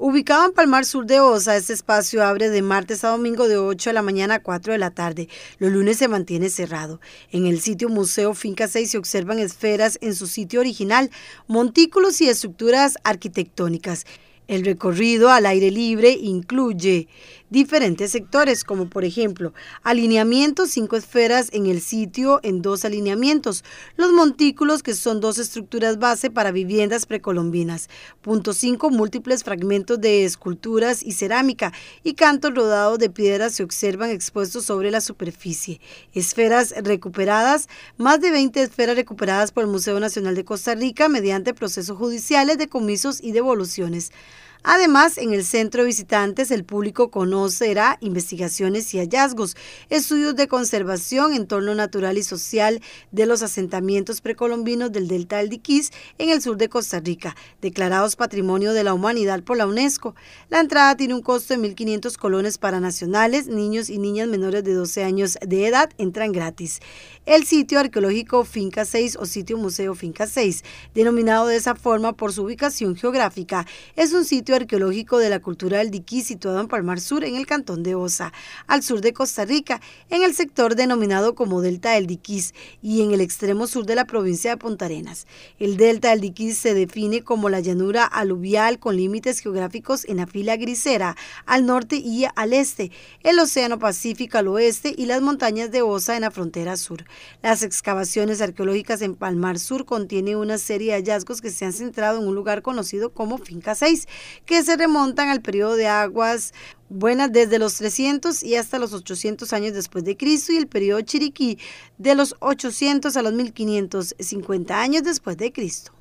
Ubicado en Palmar Sur de Osa, este espacio abre de martes a domingo de 8 de la mañana a 4 de la tarde. Los lunes se mantiene cerrado. En el sitio Museo Finca 6 se observan esferas en su sitio original, montículos y estructuras arquitectónicas. El recorrido al aire libre incluye diferentes sectores, como por ejemplo alineamiento, cinco esferas en el sitio en dos alineamientos, los montículos, que son dos estructuras base para viviendas precolombinas, punto cinco, múltiples fragmentos de esculturas y cerámica y cantos rodados de piedras se observan expuestos sobre la superficie, esferas recuperadas, más de 20 esferas recuperadas por el Museo Nacional de Costa Rica mediante procesos judiciales, de decomisos y devoluciones. Además, en el centro de visitantes el público conocerá investigaciones y hallazgos, estudios de conservación, entorno natural y social de los asentamientos precolombinos del Delta del Diquís en el sur de Costa Rica, declarados Patrimonio de la Humanidad por la UNESCO. La entrada tiene un costo de 1.500 colones para nacionales, niños y niñas menores de 12 años de edad entran gratis. El sitio arqueológico Finca 6 o sitio Museo Finca 6, denominado de esa forma por su ubicación geográfica, es un sitio arqueológico de la cultura del diquis situado en Palmar Sur, en el cantón de Osa, al sur de Costa Rica, en el sector denominado como Delta del diquis y en el extremo sur de la provincia de pontarenas. El Delta del Diquís se define como la llanura aluvial con límites geográficos en la fila grisera, al norte y al este, el Océano Pacífico al oeste y las montañas de Osa en la frontera sur. Las excavaciones arqueológicas en Palmar Sur contienen una serie de hallazgos que se han centrado en un lugar conocido como Finca 6, que se remontan al periodo de aguas buenas desde los 300 y hasta los 800 años después de Cristo y el periodo chiriquí de los 800 a los 1550 años después de Cristo.